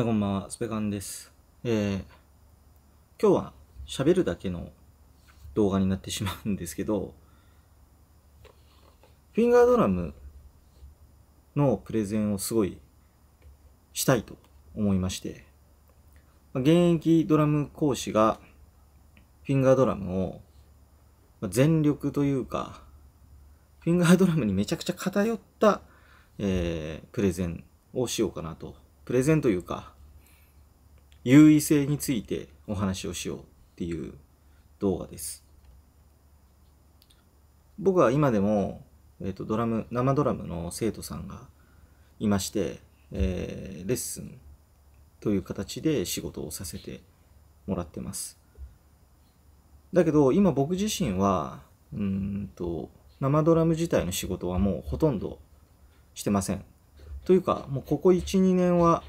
い、こんばんは、スペカンです。えー、今日は喋るだけの動画になってしまうんですけど、フィンガードラムのプレゼンをすごいしたいと思いまして、現役ドラム講師がフィンガードラムを全力というか、フィンガードラムにめちゃくちゃ偏った、えー、プレゼンをしようかなとプレゼンというか、優位性についてお話をしようっていう動画です。僕は今でも、えっ、ー、と、ドラム、生ドラムの生徒さんがいまして、えー、レッスンという形で仕事をさせてもらってます。だけど、今僕自身は、うんと、生ドラム自体の仕事はもうほとんどしてません。というか、もうここ1、2年は、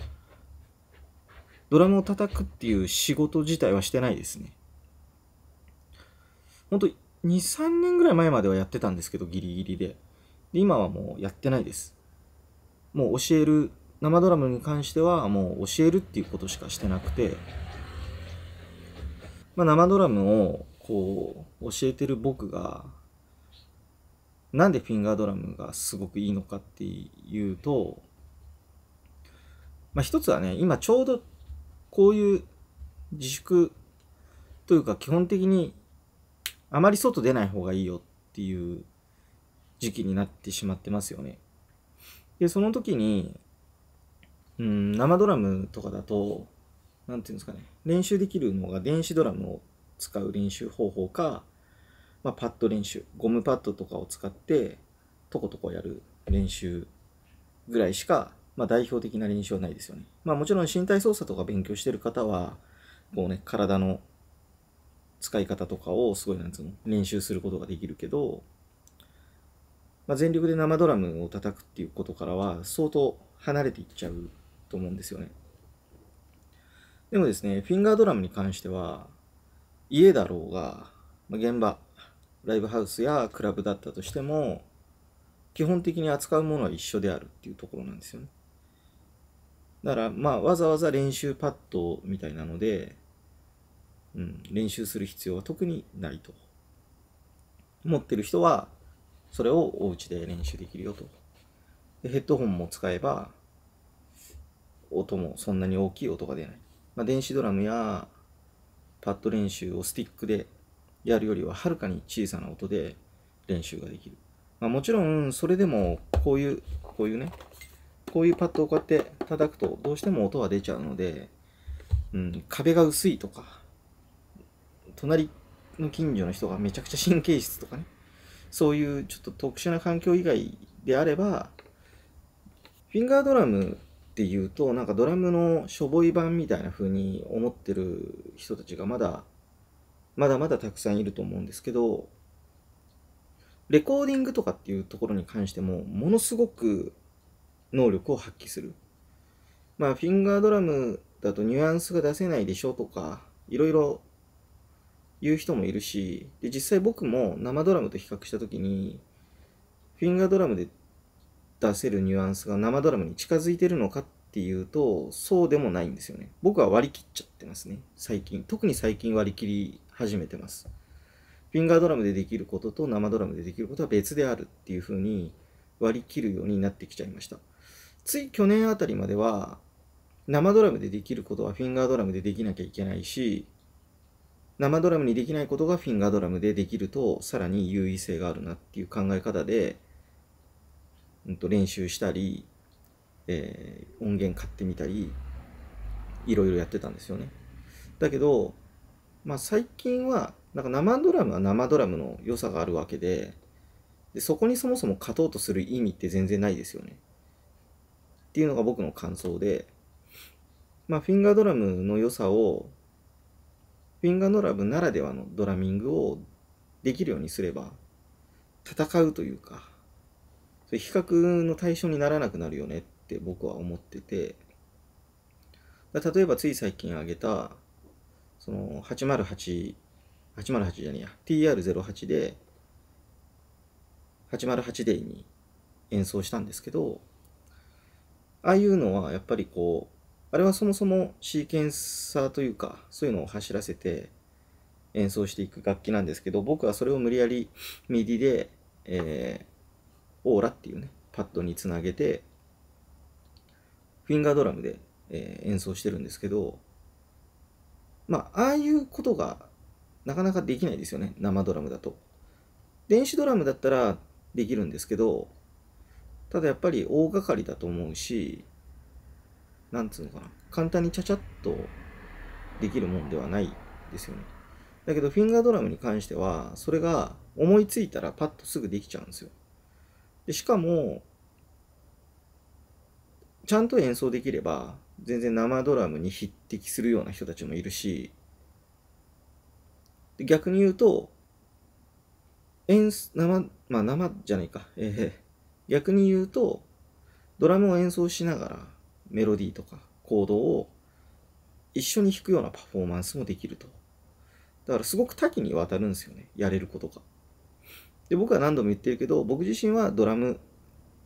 ドラムを叩くっていう仕事自体はしてないですね。ほんと、2、3年ぐらい前まではやってたんですけど、ギリギリで。で、今はもうやってないです。もう教える、生ドラムに関してはもう教えるっていうことしかしてなくて、まあ、生ドラムをこう教えてる僕がなんでフィンガードラムがすごくいいのかっていうと、まあ、一つはね、今ちょうどこういう自粛というか基本的にあまり外出ない方がいいよっていう時期になってしまってますよね。で、その時に、うん、生ドラムとかだと、なんていうんですかね、練習できるのが電子ドラムを使う練習方法か、まあ、パッド練習ゴムパッドとかを使ってとことこやる練習ぐらいしか、まあ、代表的な練習はないですよね。まあ、もちろん身体操作とか勉強してる方はこう、ね、体の使い方とかをすごいなんつうの練習することができるけど、まあ、全力で生ドラムを叩くっていうことからは相当離れていっちゃうと思うんですよね。でもですね、フィンガードラムに関しては、家だろうが、現場ライブハウスやクラブだったとしても基本的に扱うものは一緒であるっていうところなんですよねだからまあわざわざ練習パッドみたいなので、うん、練習する必要は特にないと持ってる人はそれをお家で練習できるよとでヘッドホンも使えば音もそんなに大きい音が出ない、まあ、電子ドラムやパッド練習をスティックでやるよりははるかに小さな音で練習ができる。まあ、もちろん、それでもこういう、こういうね、こういうパッドをこうやって叩くとどうしても音は出ちゃうので、うん、壁が薄いとか、隣の近所の人がめちゃくちゃ神経質とかね、そういうちょっと特殊な環境以外であれば、フィンガードラムっていうと、なんかドラムのしょぼい版みたいな風に思ってる人たちがまだまだまだたくさんいると思うんですけど、レコーディングとかっていうところに関しても、ものすごく能力を発揮する。まあ、フィンガードラムだとニュアンスが出せないでしょとか、いろいろ言う人もいるし、で、実際僕も生ドラムと比較した時に、フィンガードラムで出せるニュアンスが生ドラムに近づいてるのかっていうと、そうでもないんですよね。僕は割り切っちゃってますね。最近。特に最近割り切り始めてます。フィンガードラムでできることと生ドラムでできることは別であるっていうふうに割り切るようになってきちゃいました。つい去年あたりまでは生ドラムでできることはフィンガードラムでできなきゃいけないし生ドラムにできないことがフィンガードラムでできるとさらに優位性があるなっていう考え方で、うん、と練習したり、えー、音源買ってみたりいろいろやってたんですよね。だけどまあ、最近はなんか生ドラムは生ドラムの良さがあるわけででそこにそもそも勝とうとする意味って全然ないですよね。っていうのが僕の感想で、まあ、フィンガードラムの良さをフィンガードラムならではのドラミングをできるようにすれば戦うというか比較の対象にならなくなるよねって僕は思ってて例えばつい最近挙げたその808、808じゃねえや、TR08 で、808デイに演奏したんですけど、ああいうのはやっぱりこう、あれはそもそもシーケンサーというか、そういうのを走らせて演奏していく楽器なんですけど、僕はそれを無理やり MIDI で、えー、オーラっていうね、パッドにつなげて、フィンガードラムで、えー、演奏してるんですけど、まあ、ああいうことがなかなかできないですよね、生ドラムだと。電子ドラムだったらできるんですけど、ただやっぱり大掛かりだと思うし、なんつうのかな、簡単にちゃちゃっとできるもんではないですよね。だけど、フィンガードラムに関しては、それが思いついたらパッとすぐできちゃうんですよ。でしかも、ちゃんと演奏できれば、全然生ドラムに匹敵するような人たちもいるし、逆に言うと、演生、まあ生じゃないか、えー、逆に言うと、ドラムを演奏しながらメロディーとかコードを一緒に弾くようなパフォーマンスもできると。だからすごく多岐にわたるんですよね、やれることが。で、僕は何度も言ってるけど、僕自身はドラム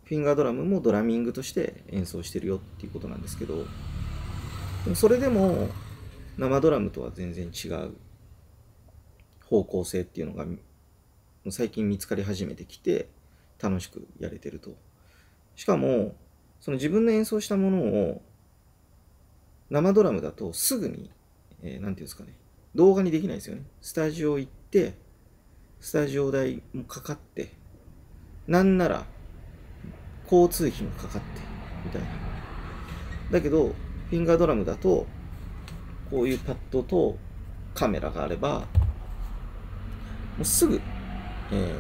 フィンガードラムもドラミングとして演奏してるよっていうことなんですけどでもそれでも生ドラムとは全然違う方向性っていうのが最近見つかり始めてきて楽しくやれてるとしかもその自分の演奏したものを生ドラムだとすぐに何、えー、て言うんですかね動画にできないですよねスタジオ行ってスタジオ代もかかってなんなら交通費もかかってみたいなだけどフィンガードラムだとこういうパッドとカメラがあればもうすぐ、え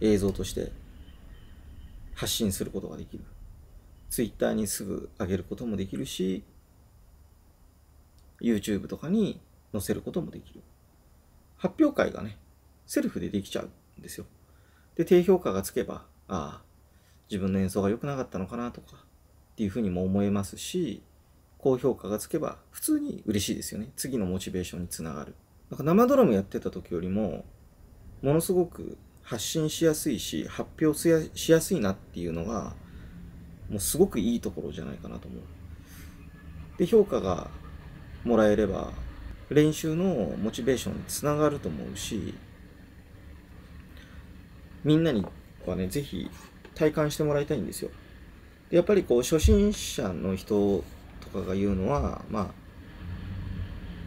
ー、映像として発信することができるツイッターにすぐ上げることもできるし YouTube とかに載せることもできる発表会がねセルフでできちゃうんですよで低評価がつけばああ、自分の演奏が良くなかったのかなとか、っていうふうにも思えますし、高評価がつけば普通に嬉しいですよね。次のモチベーションにつながる。なんか生ドラムやってた時よりも、ものすごく発信しやすいし、発表しやすいなっていうのが、もうすごくいいところじゃないかなと思う。で、評価がもらえれば、練習のモチベーションにつながると思うし、みんなにはね、ぜひ体感してもらいたいんですよ。でやっぱりこう、初心者の人とかが言うのは、まあ、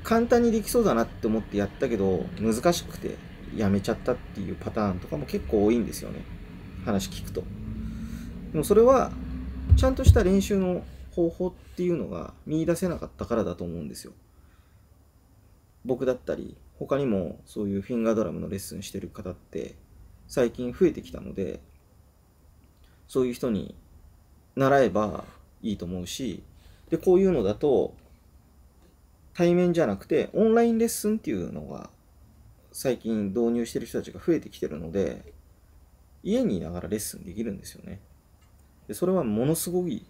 簡単にできそうだなって思ってやったけど、難しくてやめちゃったっていうパターンとかも結構多いんですよね。話聞くと。でもそれは、ちゃんとした練習の方法っていうのが見出せなかったからだと思うんですよ。僕だったり、他にもそういうフィンガードラムのレッスンしてる方って、最近増えてきたのでそういう人に習えばいいと思うしでこういうのだと対面じゃなくてオンラインレッスンっていうのが最近導入してる人たちが増えてきてるので家にいながらレッスンできるんですよね。でそれはものすごい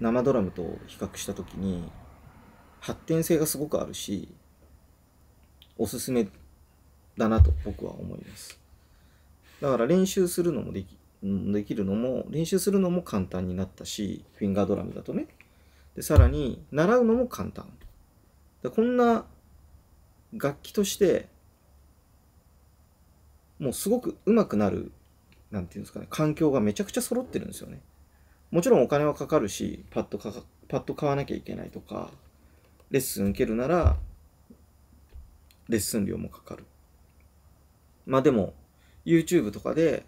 生ドラムと比較した時に発展性がすごくあるしおすすめだなと僕は思います。だから練習するのもできできるのも練習するのも簡単になったしフィンガードラムだとねでさらに習うのも簡単こんな楽器としてもうすごく上手くなるなんていうんですかね環境がめちゃくちゃ揃ってるんですよねもちろんお金はかかるしパッドかパッド買わなきゃいけないとかレッスン受けるならレッスン料もかかるまあでも YouTube とかで、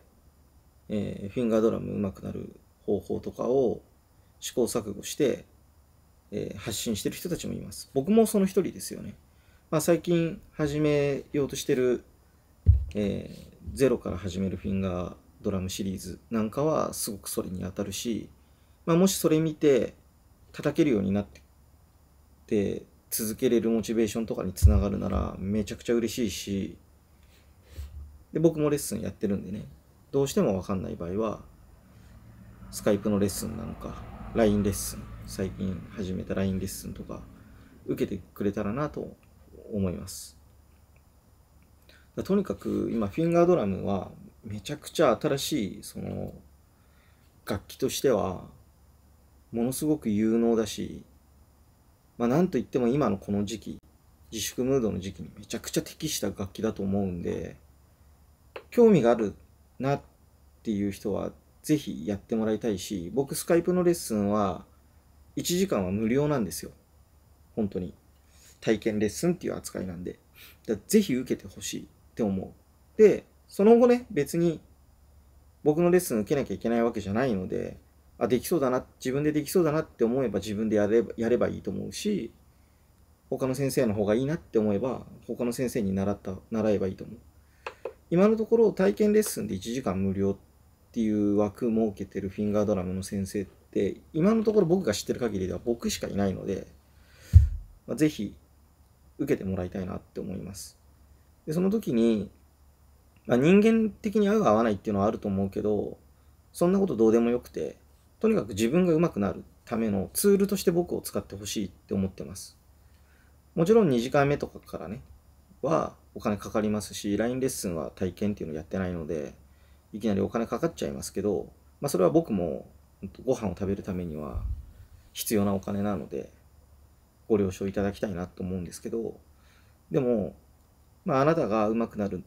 えー、フィンガードラム上手くなる方法とかを試行錯誤して、えー、発信してる人たちもいます。僕もその一人ですよね。まあ、最近始めようとしてる、えー、ゼロから始めるフィンガードラムシリーズなんかはすごくそれに当たるし、まあ、もしそれ見て叩けるようになってって続けれるモチベーションとかにつながるならめちゃくちゃ嬉しいしで、僕もレッスンやってるんでね、どうしてもわかんない場合は、スカイプのレッスンなのか、LINE レッスン、最近始めた LINE レッスンとか、受けてくれたらなと思います。とにかく今、フィンガードラムはめちゃくちゃ新しい、その、楽器としては、ものすごく有能だし、まあ、なんといっても今のこの時期、自粛ムードの時期にめちゃくちゃ適した楽器だと思うんで、興味があるなっていう人はぜひやってもらいたいし僕スカイプのレッスンは1時間は無料なんですよ本当に体験レッスンっていう扱いなんでぜひ受けてほしいって思うでその後ね別に僕のレッスン受けなきゃいけないわけじゃないのであできそうだな自分でできそうだなって思えば自分でやればやればいいと思うし他の先生の方がいいなって思えば他の先生に習った習えばいいと思う今のところ体験レッスンで1時間無料っていう枠設けてるフィンガードラムの先生って今のところ僕が知ってる限りでは僕しかいないので、まあ、ぜひ受けてもらいたいなって思います。でその時に、まあ、人間的に合う合わないっていうのはあると思うけどそんなことどうでもよくてとにかく自分が上手くなるためのツールとして僕を使ってほしいって思ってます。もちろん2時間目とかからね、はお金かかりますし、LINE レッスンは体験っていうのをやってないので、いきなりお金かかっちゃいますけど、まあ、それは僕もご飯を食べるためには必要なお金なので、ご了承いただきたいなと思うんですけど、でも、まあ、あなたが上手くなる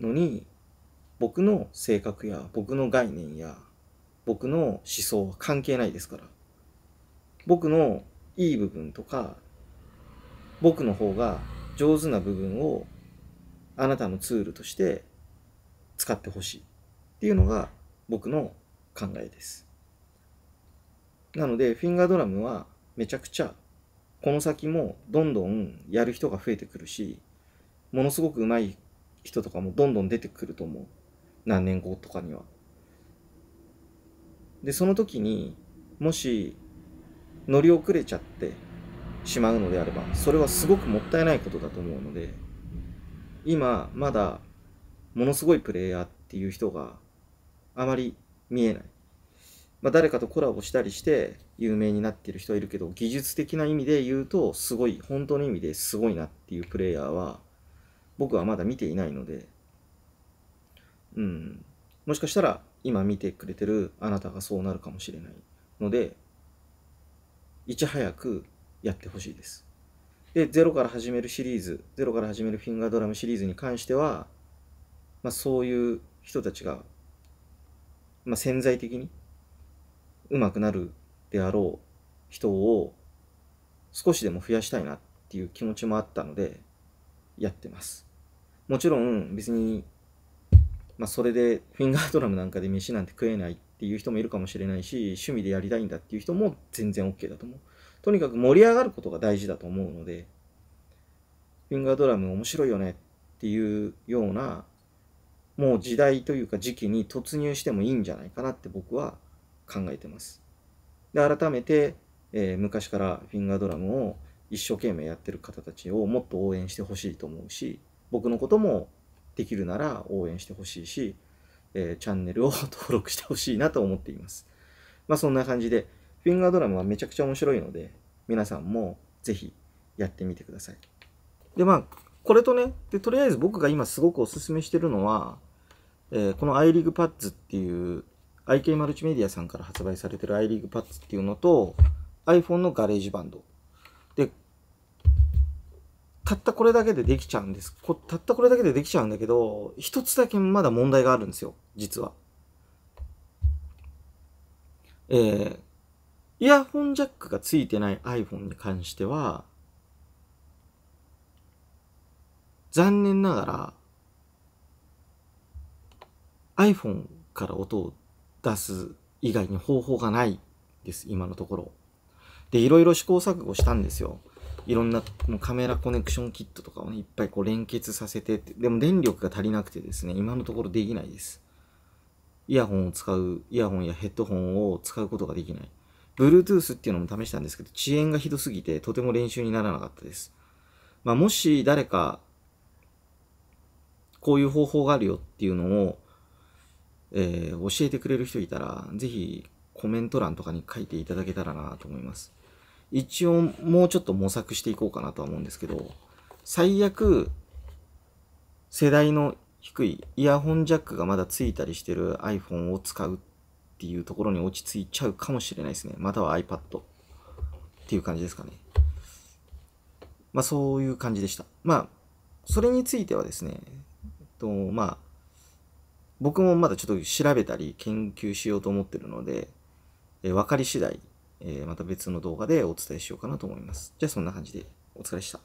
のに、僕の性格や僕の概念や僕の思想は関係ないですから。僕のいい部分とか、僕の方が上手な部分をあなたのツールとして使ってほしいっていうのが僕の考えです。なので、フィンガードラムはめちゃくちゃこの先もどんどんやる人が増えてくるし、ものすごく上手い人とかもどんどん出てくると思う。何年後とかには。で、その時にもし乗り遅れちゃってしまうのであればそれはすごくもったいないことだと思うので今まだものすごいプレイヤーっていう人があまり見えない、まあ、誰かとコラボしたりして有名になってる人いるけど技術的な意味で言うとすごい本当の意味ですごいなっていうプレイヤーは僕はまだ見ていないのでうんもしかしたら今見てくれてるあなたがそうなるかもしれないのでいち早くやってほしいです。で、ゼロから始めるシリーズ、ゼロから始めるフィンガードラムシリーズに関しては、まあ、そういう人たちが、まあ、潜在的に上手くなるであろう人を少しでも増やしたいなっていう気持ちもあったので、やってます。もちろん別に、まあ、それでフィンガードラムなんかで飯なんて食えないっていう人もいるかもしれないし、趣味でやりたいんだっていう人も全然 OK だと思う。とにかく盛り上がることが大事だと思うので、フィンガードラム面白いよねっていうような、もう時代というか時期に突入してもいいんじゃないかなって僕は考えてます。で、改めて、えー、昔からフィンガードラムを一生懸命やってる方たちをもっと応援してほしいと思うし、僕のこともできるなら応援してほしいし、えー、チャンネルを 登録してほしいなと思っています。まあそんな感じで、フィンガードラムはめちゃくちゃ面白いので、皆さんもぜひやってみてください。で、まあ、これとね、で、とりあえず僕が今すごくおすすめしてるのは、えー、この iLeague Pads っていう IK マルチメディアさんから発売されてる iLeague Pads っていうのと iPhone のガレージバンド。で、たったこれだけでできちゃうんです。たったこれだけでできちゃうんだけど、一つだけまだ問題があるんですよ、実は。えー、イヤホンジャックが付いてない iPhone に関しては、残念ながら iPhone から音を出す以外に方法がないです、今のところ。で、いろいろ試行錯誤したんですよ。いろんなカメラコネクションキットとかを、ね、いっぱいこう連結させてでも電力が足りなくてですね、今のところできないです。イヤホンを使う、イヤホンやヘッドホンを使うことができない。Bluetooth っていうのも試したんですけど、遅延がひどすぎて、とても練習にならなかったです。まあ、もし誰か、こういう方法があるよっていうのを、えー、教えてくれる人いたら、ぜひコメント欄とかに書いていただけたらなと思います。一応、もうちょっと模索していこうかなとは思うんですけど、最悪、世代の低いイヤホンジャックがまだついたりしてる iPhone を使うっていうところに落ち着いちゃうかもしれないですね。または iPad っていう感じですかね。まあそういう感じでした。まあ、それについてはですね、えっと、まあ、僕もまだちょっと調べたり研究しようと思ってるので、え分かり次第、えー、また別の動画でお伝えしようかなと思います。じゃあそんな感じでお疲れでした。